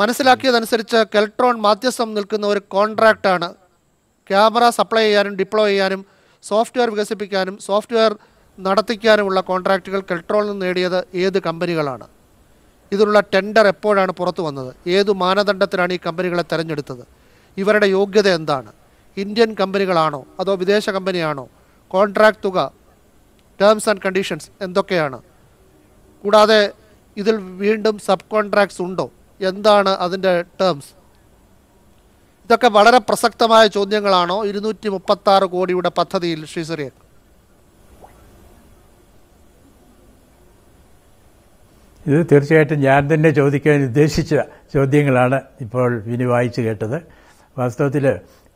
മനസ്സിലാക്കിയതനുസരിച്ച് കെൽട്രോൺ മാധ്യസ്ഥം നിൽക്കുന്ന ഒരു കോൺട്രാക്റ്റാണ് ക്യാമറ സപ്ലൈ ചെയ്യാനും ഡിപ്ലോയ് ചെയ്യാനും സോഫ്റ്റ്വെയർ വികസിപ്പിക്കാനും സോഫ്റ്റ്വെയർ നടത്തിക്കാനുമുള്ള കോൺട്രാക്റ്റുകൾ കെൽട്രോണിൽ നിന്ന് നേടിയത് ഏത് കമ്പനികളാണ് ഇതിനുള്ള ടെൻഡർ എപ്പോഴാണ് പുറത്തു വന്നത് ഏതു മാനദണ്ഡത്തിലാണ് ഈ കമ്പനികളെ തിരഞ്ഞെടുത്തത് ഇവരുടെ യോഗ്യത എന്താണ് ഇന്ത്യൻ കമ്പനികളാണോ അതോ വിദേശ കമ്പനിയാണോ കോൺട്രാക്ട് തുക ടേംസ് ആൻഡ് കണ്ടീഷൻസ് എന്തൊക്കെയാണ് കൂടാതെ ഇതിൽ വീണ്ടും സബ് കോൺട്രാക്ട്സ് ഉണ്ടോ എന്താണ് അതിൻ്റെ ടേംസ് ഇതൊക്കെ വളരെ പ്രസക്തമായ ചോദ്യങ്ങളാണോ ഇരുന്നൂറ്റി മുപ്പത്തി ആറ് കോടിയുടെ പദ്ധതിയിൽ ശ്രീ സുരേൻ ഇത് തീർച്ചയായിട്ടും ഞാൻ തന്നെ ചോദിക്കാൻ ഉദ്ദേശിച്ച ചോദ്യങ്ങളാണ് ഇപ്പോൾ വിനി വായിച്ചു കേട്ടത് വാസ്തവത്തിൽ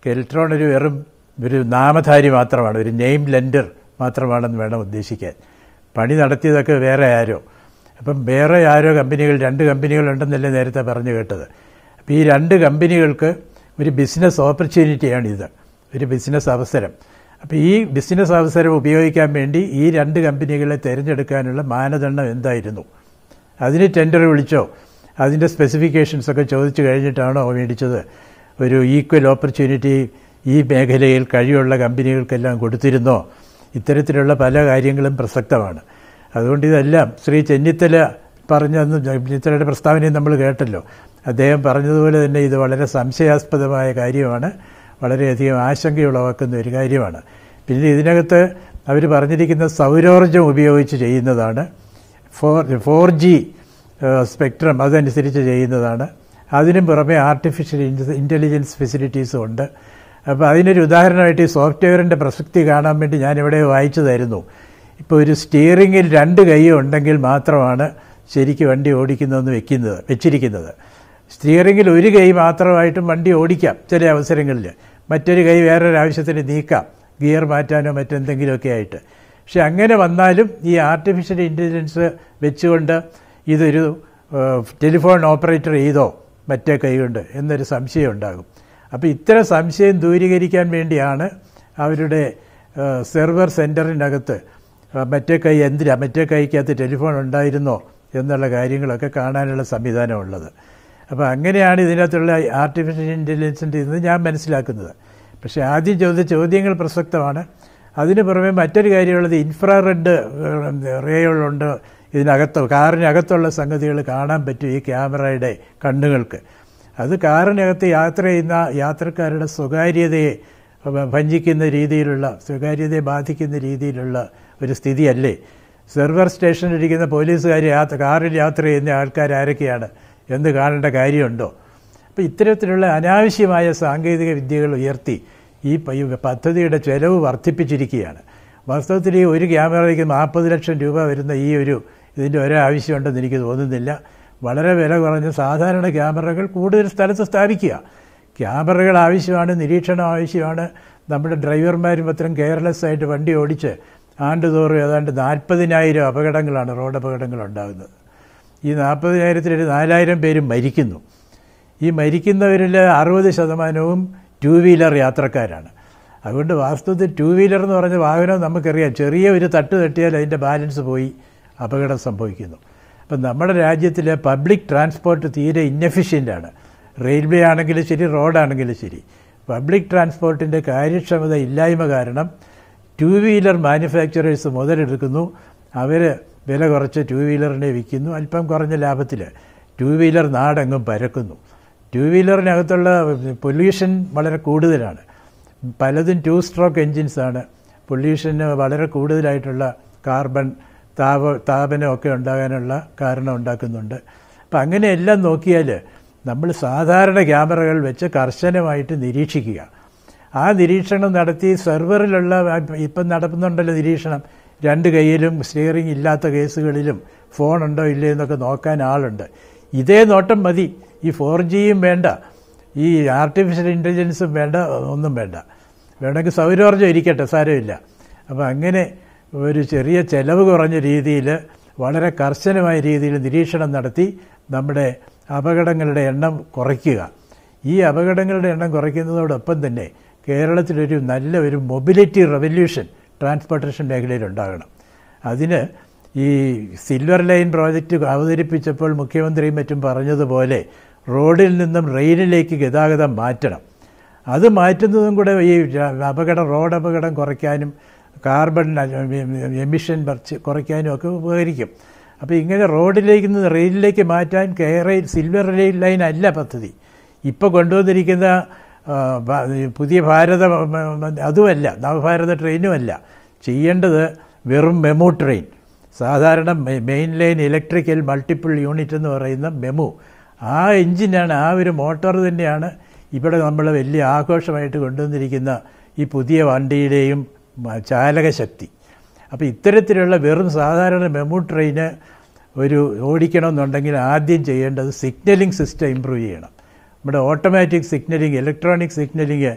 കെൽട്രോൺ ഒരു വെറും ഒരു നാമധാരി മാത്രമാണ് ഒരു നെയിം ലെൻഡർ മാത്രമാണെന്ന് വേണം ഉദ്ദേശിക്കാൻ പണി നടത്തിയതൊക്കെ വേറെ ആരോ അപ്പം വേറെ ആരോ കമ്പനികൾ രണ്ട് കമ്പനികളുണ്ടെന്നല്ലേ നേരത്തെ പറഞ്ഞു കേട്ടത് അപ്പോൾ ഈ രണ്ട് കമ്പനികൾക്ക് ഒരു ബിസിനസ് ഓപ്പർച്യൂണിറ്റിയാണിത് ഒരു ബിസിനസ് അവസരം അപ്പോൾ ഈ ബിസിനസ് അവസരം ഉപയോഗിക്കാൻ വേണ്ടി ഈ രണ്ട് കമ്പനികളെ തിരഞ്ഞെടുക്കാനുള്ള മാനദണ്ഡം എന്തായിരുന്നു അതിന് ടെൻഡർ വിളിച്ചോ അതിൻ്റെ സ്പെസിഫിക്കേഷൻസൊക്കെ ചോദിച്ചു കഴിഞ്ഞിട്ടാണോ മേടിച്ചത് ഒരു ഈക്വൽ ഓപ്പർച്യൂണിറ്റി ഈ മേഖലയിൽ കഴിവുള്ള കമ്പനികൾക്കെല്ലാം കൊടുത്തിരുന്നോ ഇത്തരത്തിലുള്ള പല കാര്യങ്ങളും പ്രസക്തമാണ് അതുകൊണ്ട് ഇതെല്ലാം ശ്രീ ചെന്നിത്തല പറഞ്ഞതെന്നും ചെന്നിത്തലയുടെ പ്രസ്താവനയും നമ്മൾ കേട്ടല്ലോ അദ്ദേഹം പറഞ്ഞതുപോലെ തന്നെ ഇത് വളരെ സംശയാസ്പദമായ കാര്യമാണ് വളരെയധികം ആശങ്കയുളവാക്കുന്ന ഒരു കാര്യമാണ് പിന്നെ ഇതിനകത്ത് അവർ പറഞ്ഞിരിക്കുന്ന സൗരോർജം ഉപയോഗിച്ച് ചെയ്യുന്നതാണ് ഫോർ ഫോർ ജി സ്പെക്ട്രം അതനുസരിച്ച് ചെയ്യുന്നതാണ് അതിനും പുറമെ ആർട്ടിഫിഷ്യൽ ഇൻ്റലിജൻസ് ഫെസിലിറ്റീസും ഉണ്ട് അപ്പോൾ അതിനൊരു ഉദാഹരണമായിട്ട് ഈ സോഫ്റ്റ്വെയറിൻ്റെ പ്രസക്തി കാണാൻ വേണ്ടി ഞാനിവിടെ വായിച്ചതായിരുന്നു ഇപ്പോൾ ഒരു സ്റ്റിയറിങ്ങിൽ രണ്ട് കൈ ഉണ്ടെങ്കിൽ മാത്രമാണ് ശരിക്കും വണ്ടി ഓടിക്കുന്നതെന്ന് വെക്കുന്നത് വെച്ചിരിക്കുന്നത് സ്റ്റിയറിങ്ങിൽ ഒരു കൈ മാത്രമായിട്ടും വണ്ടി ഓടിക്കാം ചില അവസരങ്ങളിൽ മറ്റൊരു കൈ വേറൊരാവശ്യത്തിന് നീക്കാം ഗിയർ മാറ്റാനോ മറ്റെന്തെങ്കിലുമൊക്കെ ആയിട്ട് പക്ഷെ അങ്ങനെ വന്നാലും ഈ ആർട്ടിഫിഷ്യൽ ഇൻ്റലിജൻസ് വെച്ചുകൊണ്ട് ഇതൊരു ടെലിഫോൺ ഓപ്പറേറ്റർ ചെയ്തോ മറ്റേ കൈകൊണ്ട് എന്നൊരു സംശയം ഉണ്ടാകും അപ്പോൾ ഇത്തരം സംശയം ദൂരീകരിക്കാൻ വേണ്ടിയാണ് അവരുടെ സെർവർ സെൻറ്ററിനകത്ത് മറ്റേ കൈ എന്തിനാണ് മറ്റേ കൈക്കകത്ത് ടെലിഫോൺ ഉണ്ടായിരുന്നോ എന്നുള്ള കാര്യങ്ങളൊക്കെ കാണാനുള്ള സംവിധാനമുള്ളത് അപ്പോൾ അങ്ങനെയാണ് ഇതിനകത്തുള്ള ആർട്ടിഫിഷ്യൽ ഇൻ്റലിജൻസിൻ്റെ ഇന്ന് ഞാൻ മനസ്സിലാക്കുന്നത് പക്ഷേ ആദ്യം ചോദിച്ച ചോദ്യങ്ങൾ പ്രസക്തമാണ് അതിന് പുറമെ മറ്റൊരു കാര്യമുള്ളത് ഇൻഫ്രാറെഡ് റേകളുണ്ട് ഇതിനകത്ത് കാറിനകത്തുള്ള സംഗതികൾ കാണാൻ പറ്റും ഈ ക്യാമറയുടെ കണ്ണുകൾക്ക് അത് കാറിനകത്ത് യാത്ര ചെയ്യുന്ന യാത്രക്കാരുടെ സ്വകാര്യതയെ ഭഞ്ജിക്കുന്ന രീതിയിലുള്ള സ്വകാര്യതയെ ബാധിക്കുന്ന രീതിയിലുള്ള ഒരു സ്ഥിതിയല്ലേ സെർവർ സ്റ്റേഷനിലിരിക്കുന്ന പോലീസുകാർ യാത്ര കാറിൽ യാത്ര ചെയ്യുന്ന ആരൊക്കെയാണ് എന്ത് കാണേണ്ട കാര്യമുണ്ടോ അപ്പോൾ ഇത്തരത്തിലുള്ള അനാവശ്യമായ സാങ്കേതിക വിദ്യകൾ ഉയർത്തി ഈ പദ്ധതിയുടെ ചെലവ് വർദ്ധിപ്പിച്ചിരിക്കുകയാണ് വാസ്തവത്തിൽ ഈ ഒരു ക്യാമറയ്ക്ക് നാൽപ്പത് ലക്ഷം രൂപ വരുന്ന ഈ ഒരു ഇതിൻ്റെ ഒരാവശ്യമുണ്ടെന്ന് എനിക്ക് തോന്നുന്നില്ല വളരെ വില കുറഞ്ഞ സാധാരണ ക്യാമറകൾ കൂടുതൽ സ്ഥലത്ത് സ്ഥാപിക്കുക ക്യാമറകൾ ആവശ്യമാണ് നിരീക്ഷണം ആവശ്യമാണ് നമ്മുടെ ഡ്രൈവർമാരും അത്രയും കെയർലെസ് ആയിട്ട് വണ്ടി ഓടിച്ച് ആണ്ടുതോറും ഏതാണ്ട് നാൽപ്പതിനായിരം അപകടങ്ങളാണ് റോഡ് അപകടങ്ങൾ ഉണ്ടാകുന്നത് ഈ നാൽപ്പതിനായിരത്തിലൊരു നാലായിരം പേര് മരിക്കുന്നു ഈ മരിക്കുന്നവരിൽ അറുപത് ശതമാനവും ടു വീലർ യാത്രക്കാരാണ് അതുകൊണ്ട് വാസ്തവത്തിൽ ടു വീലർ എന്ന് പറഞ്ഞ വാഹനം നമുക്കറിയാം ചെറിയ ഒരു തട്ട് തട്ടിയാൽ അതിൻ്റെ ബാലൻസ് പോയി അപകടം സംഭവിക്കുന്നു അപ്പം നമ്മുടെ രാജ്യത്തിലെ പബ്ലിക് ട്രാൻസ്പോർട്ട് തീരെ ആണ് റെയിൽവേ ആണെങ്കിലും ശരി റോഡാണെങ്കിലും ശരി പബ്ലിക് ട്രാൻസ്പോർട്ടിൻ്റെ കാര്യക്ഷമത ഇല്ലായ്മ കാരണം ടു വീലർ മാനുഫാക്ചറേഴ്സ് മുതലെടുക്കുന്നു അവർ വില കുറച്ച് ടു വീലറിനെ വിൽക്കുന്നു അല്പം കുറഞ്ഞ ലാഭത്തിൽ ടു വീലർ നാടെങ്ങും പരക്കുന്നു ടു വീലറിനകത്തുള്ള പൊല്യൂഷൻ വളരെ കൂടുതലാണ് പലതും ടു സ്ട്രോക്ക് എൻജിൻസാണ് പൊല്യൂഷന് വളരെ കൂടുതലായിട്ടുള്ള കാർബൺ താപ താപനമൊക്കെ ഉണ്ടാകാനുള്ള കാരണം ഉണ്ടാക്കുന്നുണ്ട് അപ്പം അങ്ങനെയെല്ലാം നോക്കിയാൽ നമ്മൾ സാധാരണ ക്യാമറകൾ വെച്ച് കർശനമായിട്ട് നിരീക്ഷിക്കുക ആ നിരീക്ഷണം നടത്തി സെർവറിലുള്ള ഇപ്പം നടക്കുന്നുണ്ടല്ലോ നിരീക്ഷണം രണ്ട് കയ്യിലും സ്റ്റിയറിംഗ് ഇല്ലാത്ത കേസുകളിലും ഉണ്ടോ ഇല്ലയോ എന്നൊക്കെ നോക്കാൻ ആളുണ്ട് ഇതേ നോട്ടം മതി ഈ ഫോർ ജിയും വേണ്ട ഈ ആർട്ടിഫിഷ്യൽ ഇൻ്റലിജൻസും വേണ്ട ഒന്നും വേണ്ട വേണമെങ്കിൽ സൗരോർജ്ജം ഇരിക്കട്ടെ സാരമില്ല അപ്പോൾ അങ്ങനെ ഒരു ചെറിയ ചെലവ് കുറഞ്ഞ രീതിയിൽ വളരെ കർശനമായ രീതിയിൽ നിരീക്ഷണം നടത്തി നമ്മുടെ അപകടങ്ങളുടെ എണ്ണം കുറയ്ക്കുക ഈ അപകടങ്ങളുടെ എണ്ണം കുറയ്ക്കുന്നതോടൊപ്പം തന്നെ കേരളത്തിലൊരു നല്ല ഒരു മൊബിലിറ്റി റെവല്യൂഷൻ ട്രാൻസ്പോർട്ടേഷൻ മേഖലയിൽ ഉണ്ടാകണം അതിന് ഈ സിൽവർ ലൈൻ പ്രോജക്റ്റ് അവതരിപ്പിച്ചപ്പോൾ മുഖ്യമന്ത്രിയും മറ്റും പറഞ്ഞതുപോലെ റോഡിൽ നിന്നും റെയിലിലേക്ക് ഗതാഗതം മാറ്റണം അത് മാറ്റുന്നതും കൂടെ ഈ അപകടം റോഡ് അപകടം കുറയ്ക്കാനും കാർബൺ എമിഷൻ കുറയ്ക്കാനും ഒക്കെ ഉപകരിക്കും അപ്പോൾ ഇങ്ങനെ റോഡിലേക്ക് നിന്ന് റെയിലിലേക്ക് മാറ്റാൻ care rail silver rail line അല്ല പദ്ധതി ഇപ്പോൾ കൊണ്ടുവന്നിരിക്കുന്ന പുതിയ ഭാരത അതുമല്ല നവഭാരത അല്ല ചെയ്യേണ്ടത് വെറും മെമു ട്രെയിൻ സാധാരണ main line electrical multiple unit എന്ന് പറയുന്ന മെമു ആ എഞ്ചിനാണ് ആ ഒരു മോട്ടോർ തന്നെയാണ് ഇവിടെ നമ്മൾ വലിയ ആഘോഷമായിട്ട് കൊണ്ടുവന്നിരിക്കുന്ന ഈ പുതിയ വണ്ടിയുടെയും ചാലകശക്തി അപ്പോൾ ഇത്തരത്തിലുള്ള വെറും സാധാരണ മെമു ട്രെയിന് ഒരു ഓടിക്കണമെന്നുണ്ടെങ്കിൽ ആദ്യം ചെയ്യേണ്ടത് സിഗ്നലിംഗ് സിസ്റ്റം ഇമ്പ്രൂവ് ചെയ്യണം നമ്മുടെ ഓട്ടോമാറ്റിക് സിഗ്നലിംഗ് ഇലക്ട്രോണിക് സിഗ്നലിംഗ്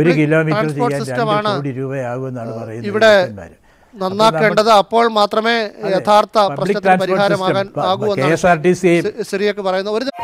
ഒരു കിലോമീറ്റർ ചെയ്യാൻ രണ്ട് കോടി രൂപയാകുമെന്നാണ് പറയുന്നത് നന്നാക്കേണ്ടത് അപ്പോൾ മാത്രമേ യഥാർത്ഥ പ്രശ്നത്തിന് പരിഹാരമാകാൻ ആകൂ K S R T C ശരിയൊക്കെ ഒരു